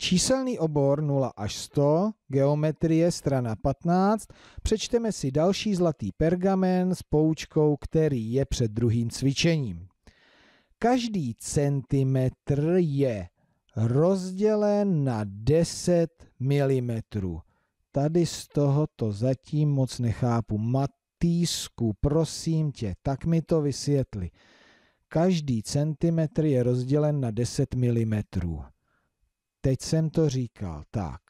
Číselný obor 0 až 100, geometrie strana 15, přečteme si další zlatý pergamen s poučkou, který je před druhým cvičením. Každý centimetr je rozdělen na 10 mm. Tady z tohoto zatím moc nechápu. Matýsku, prosím tě, tak mi to vysvětli. Každý centimetr je rozdělen na 10 mm teď jsem to říkal, tak,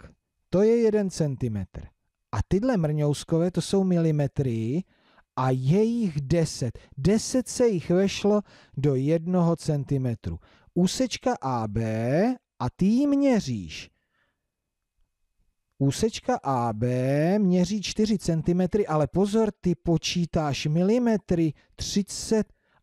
to je jeden centimetr. A tyhle mrňouskové, to jsou milimetry a je jich deset. Deset se jich vešlo do jednoho centimetru. Úsečka AB a ty ji měříš. Úsečka AB měří 4 cm, ale pozor, ty počítáš milimetry 30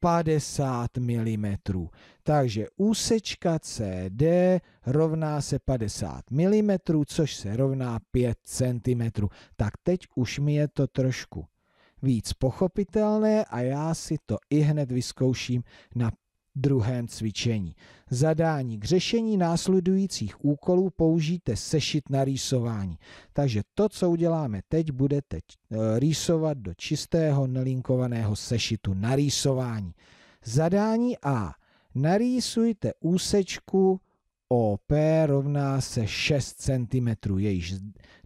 50 mm. Takže úsečka CD rovná se 50 mm, což se rovná 5 cm. Tak teď už mi je to trošku víc pochopitelné a já si to i hned vyzkouším na druhém cvičení. Zadání k řešení následujících úkolů použijte sešit na rýsování. Takže to, co uděláme teď, budete eh, rýsovat do čistého nelinkovaného sešitu na rýsování. Zadání A. Narýsujte úsečku OP rovná se 6 cm, jejíž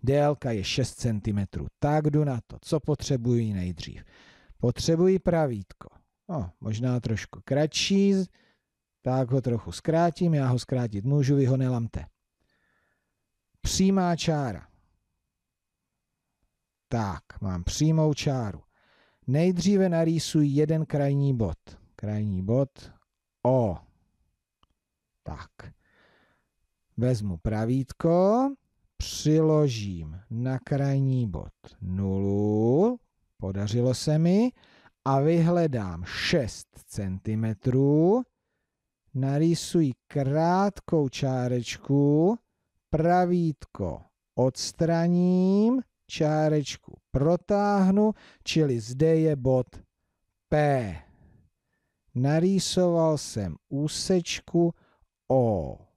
délka je 6 cm. Tak jdu na to, co potřebuji nejdřív. Potřebuji pravítko no, možná trošku kratší, tak ho trochu zkrátím, já ho zkrátit můžu, vy ho nelamte. Přímá čára. Tak, mám přímou čáru. Nejdříve narýsuji jeden krajní bod. Krajní bod O. Tak. Vezmu pravítko, přiložím na krajní bod nulu. podařilo se mi, a vyhledám 6 cm, narýsuji krátkou čárečku, pravítko odstraním, čárečku protáhnu, čili zde je bod P. Narýsoval jsem úsečku OP,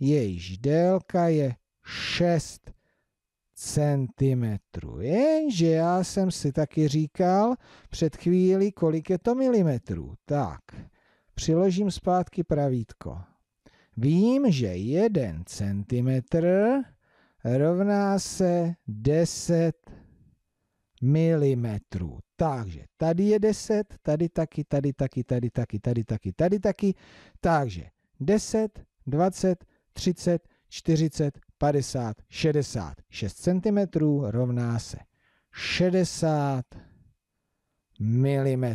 jejíž délka je 6 centimetrů. Jenže já jsem si taky říkal před chvíli, kolik je to milimetrů. Tak, přiložím zpátky pravítko. Vím, že 1 centimetr rovná se 10 milimetrů. Takže tady je 10, tady taky, tady taky, tady taky, tady taky, tady taky. Takže 10, 20, 30, 40, 50, 60. 6 cm rovná se 60 mm.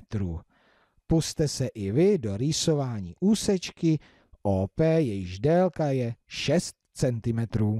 Puste se i vy do rýsování úsečky OP, jejíž délka je 6 cm.